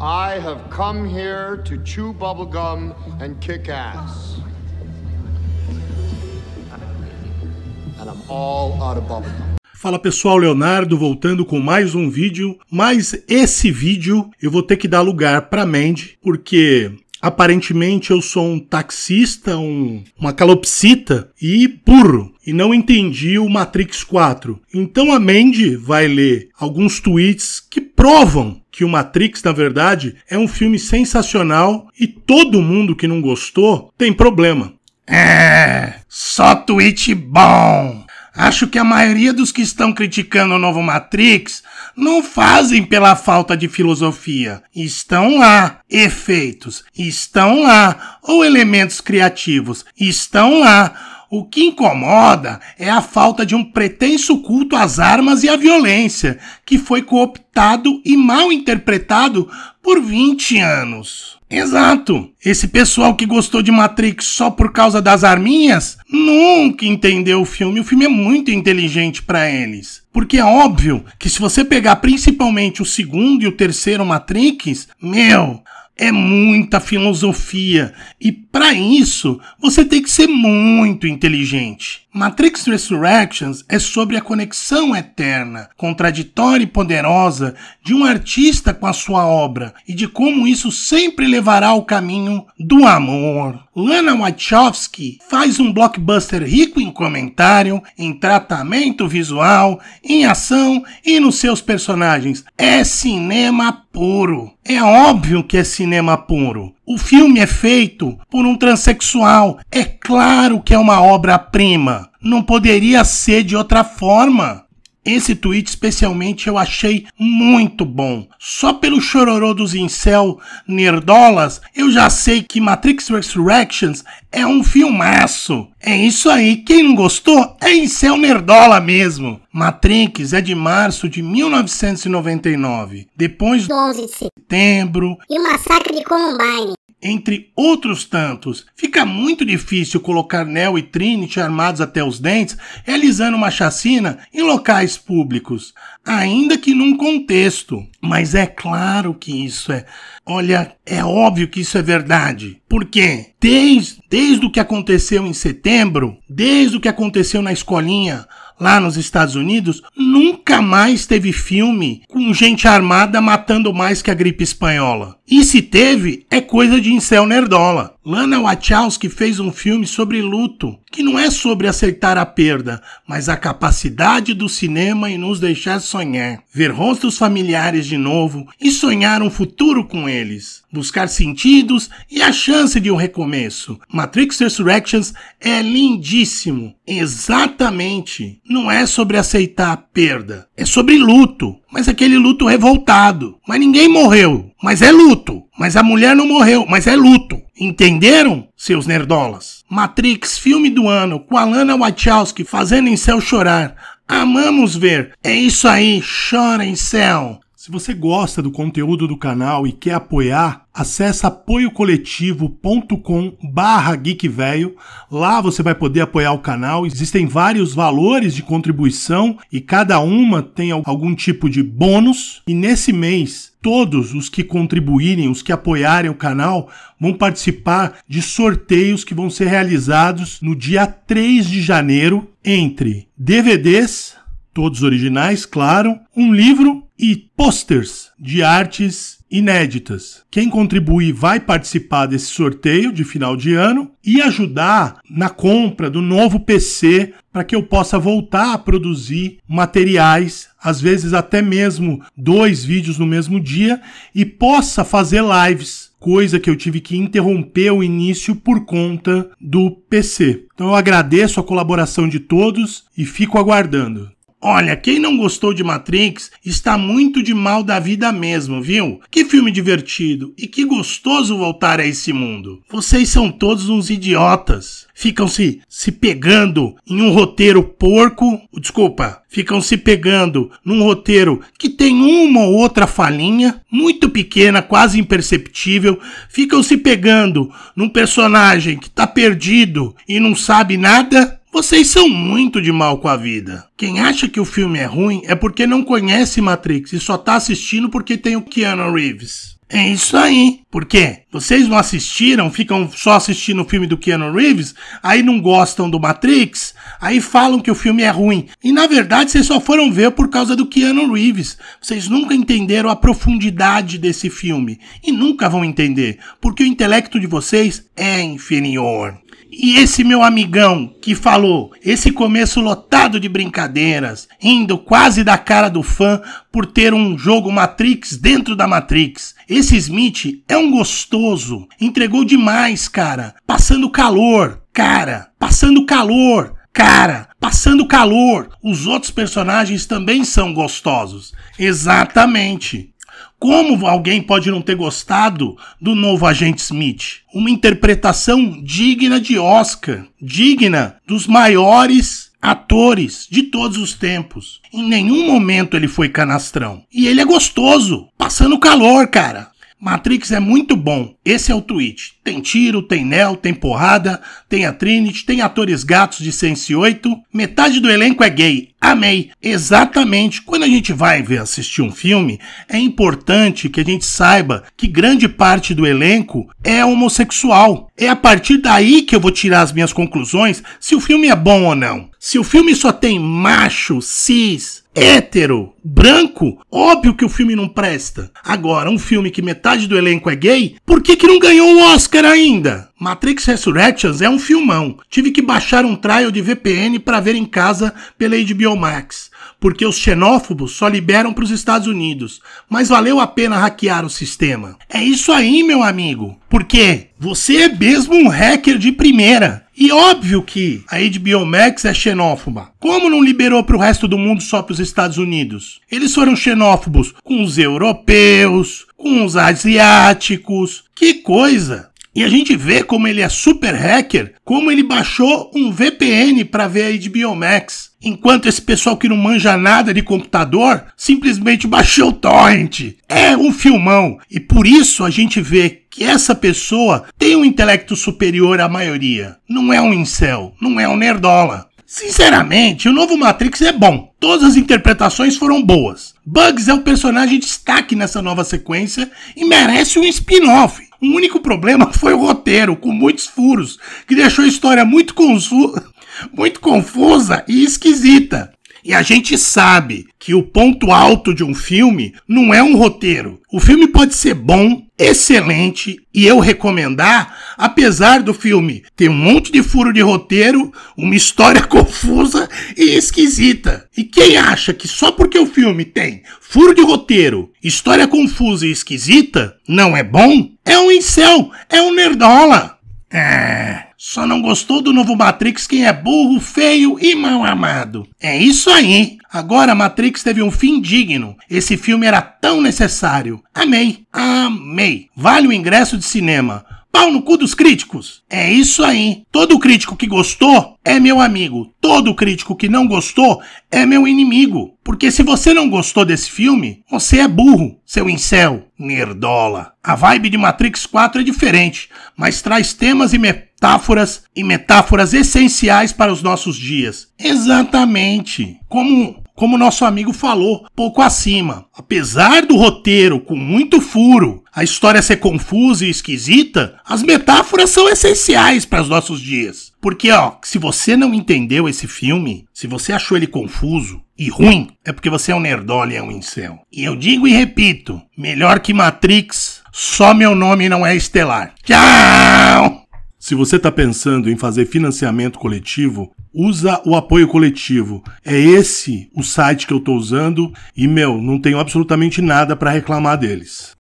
I have come here to chew bubblegum and kick ass. And I'm all out of bubblegum. Fala pessoal, Leonardo voltando com mais um vídeo, mas esse vídeo eu vou ter que dar lugar para Mandy, porque aparentemente eu sou um taxista, um, uma calopsita e burro e não entendi o Matrix 4. Então a Mandy vai ler alguns tweets que provam que o Matrix, na verdade, é um filme sensacional e todo mundo que não gostou tem problema. É, só tweet bom. Acho que a maioria dos que estão criticando o novo Matrix não fazem pela falta de filosofia. Estão lá efeitos, estão lá ou elementos criativos, estão lá o que incomoda é a falta de um pretenso culto às armas e à violência, que foi cooptado e mal interpretado por 20 anos. Exato! Esse pessoal que gostou de Matrix só por causa das arminhas nunca entendeu o filme. O filme é muito inteligente para eles. Porque é óbvio que se você pegar principalmente o segundo e o terceiro Matrix, meu, é muita filosofia e para isso você tem que ser muito inteligente. Matrix Resurrections é sobre a conexão eterna, contraditória e poderosa de um artista com a sua obra e de como isso sempre levará ao caminho do amor. Lana Wachowski faz um blockbuster tipo em comentário, em tratamento visual, em ação e nos seus personagens. É cinema puro. É óbvio que é cinema puro. O filme é feito por um transexual. É claro que é uma obra-prima. Não poderia ser de outra forma. Esse tweet especialmente eu achei muito bom. Só pelo chororô dos incel nerdolas, eu já sei que Matrix Resurrections é um filmaço. É isso aí, quem não gostou é incel nerdola mesmo. Matrix é de março de 1999, depois do 11 de setembro e o massacre de Columbine entre outros tantos. Fica muito difícil colocar Neo e Trinity armados até os dentes realizando uma chacina em locais públicos, ainda que num contexto. Mas é claro que isso é. Olha, é óbvio que isso é verdade. Por quê? desde, desde o que aconteceu em setembro, desde o que aconteceu na escolinha lá nos Estados Unidos, nunca mais teve filme com gente armada matando mais que a gripe espanhola. E se teve, é coisa de incel nerdola. Lana Wachowski fez um filme sobre luto, que não é sobre aceitar a perda, mas a capacidade do cinema em nos deixar sonhar, ver rostos familiares de novo e sonhar um futuro com eles, buscar sentidos e a chance de um recomeço. Matrix Resurrections é lindíssimo, exatamente. Não é sobre aceitar a perda, é sobre luto, mas aquele luto revoltado. Mas ninguém morreu, mas é luto. Mas a mulher não morreu, mas é luto. Entenderam, seus nerdolas? Matrix, filme do ano, com Alana Wachowski fazendo em céu chorar. Amamos ver. É isso aí, chora em céu. Se você gosta do conteúdo do canal e quer apoiar, acesse apoiocoletivo.com barra geekvelho. Lá você vai poder apoiar o canal. Existem vários valores de contribuição e cada uma tem algum tipo de bônus. E nesse mês todos os que contribuírem, os que apoiarem o canal, vão participar de sorteios que vão ser realizados no dia 3 de janeiro entre DVDs, todos originais, claro, um livro e posters de artes inéditas. Quem contribuir vai participar desse sorteio de final de ano e ajudar na compra do novo PC para que eu possa voltar a produzir materiais, às vezes até mesmo dois vídeos no mesmo dia, e possa fazer lives, coisa que eu tive que interromper o início por conta do PC. Então eu agradeço a colaboração de todos e fico aguardando. Olha, quem não gostou de Matrix está muito de mal da vida mesmo, viu? Que filme divertido e que gostoso voltar a esse mundo. Vocês são todos uns idiotas. Ficam se se pegando em um roteiro porco, desculpa, ficam se pegando num roteiro que tem uma ou outra falinha, muito pequena, quase imperceptível, ficam se pegando num personagem que tá perdido e não sabe nada vocês são muito de mal com a vida. Quem acha que o filme é ruim é porque não conhece Matrix e só tá assistindo porque tem o Keanu Reeves. É isso aí. Por quê? Vocês não assistiram, ficam só assistindo o filme do Keanu Reeves, aí não gostam do Matrix, aí falam que o filme é ruim. E na verdade vocês só foram ver por causa do Keanu Reeves. Vocês nunca entenderam a profundidade desse filme e nunca vão entender, porque o intelecto de vocês é inferior. E esse meu amigão que falou, esse começo lotado de brincadeiras, indo quase da cara do fã por ter um jogo Matrix dentro da Matrix. Esse Smith é um gostoso, entregou demais, cara. Passando calor, cara, passando calor. Cara, passando calor, os outros personagens também são gostosos. Exatamente. Como alguém pode não ter gostado do novo Agente Smith? Uma interpretação digna de Oscar, digna dos maiores atores de todos os tempos. Em nenhum momento ele foi canastrão. E ele é gostoso, passando calor, cara. Matrix é muito bom. Esse é o tweet. Tem tiro, tem Nel, tem porrada, tem a Trinity, tem atores gatos de Sense 8. Metade do elenco é gay. Amei! Exatamente! Quando a gente vai ver assistir um filme, é importante que a gente saiba que grande parte do elenco é homossexual. É a partir daí que eu vou tirar as minhas conclusões se o filme é bom ou não. Se o filme só tem macho, cis, hétero, branco, óbvio que o filme não presta. Agora, um filme que metade do elenco é gay, por que, que não ganhou o Oscar? Oscar ainda! Matrix Resurrections é um filmão. Tive que baixar um trial de VPN para ver em casa pela HBO Max, porque os xenófobos só liberam para os Estados Unidos. Mas valeu a pena hackear o sistema. É isso aí, meu amigo. Porque você é mesmo um hacker de primeira. E óbvio que a HBO Max é xenófoba. Como não liberou para o resto do mundo só para os Estados Unidos? Eles foram xenófobos com os europeus, com os asiáticos. Que coisa! E a gente vê como ele é super hacker, como ele baixou um VPN para ver a de Max, enquanto esse pessoal que não manja nada de computador simplesmente baixou o torrent. É um filmão e por isso a gente vê que essa pessoa tem um intelecto superior à maioria. Não é um incel, não é um nerdola. Sinceramente, o novo Matrix é bom. Todas as interpretações foram boas. Bugs é o personagem de destaque nessa nova sequência e merece um spin-off. O único problema foi o roteiro, com muitos furos, que deixou a história muito, muito confusa e esquisita. E a gente sabe que o ponto alto de um filme não é um roteiro. O filme pode ser bom, excelente e eu recomendar, apesar do filme ter um monte de furo de roteiro, uma história confusa e esquisita. E quem acha que só porque o filme tem furo de roteiro, história confusa e esquisita, não é bom, é um incel, é um nerdola. É. Só não gostou do novo Matrix quem é burro, feio e mal amado. É isso aí. Agora Matrix teve um fim digno. Esse filme era tão necessário. Amei. Amei. Vale o ingresso de cinema pau no cu dos críticos. É isso aí. Todo crítico que gostou é meu amigo. Todo crítico que não gostou é meu inimigo. Porque se você não gostou desse filme, você é burro, seu incel, nerdola. A vibe de Matrix 4 é diferente, mas traz temas e metáforas e metáforas essenciais para os nossos dias. Exatamente. Como como nosso amigo falou pouco acima. Apesar do roteiro com muito furo, a história ser confusa e esquisita, as metáforas são essenciais para os nossos dias. Porque, ó, se você não entendeu esse filme, se você achou ele confuso e ruim, é porque você é um nerdol e é um incel. E eu digo e repito, melhor que Matrix, só meu nome não é estelar. Tchau! Se você está pensando em fazer financiamento coletivo, usa o apoio coletivo. É esse o site que eu estou usando e, meu, não tenho absolutamente nada para reclamar deles.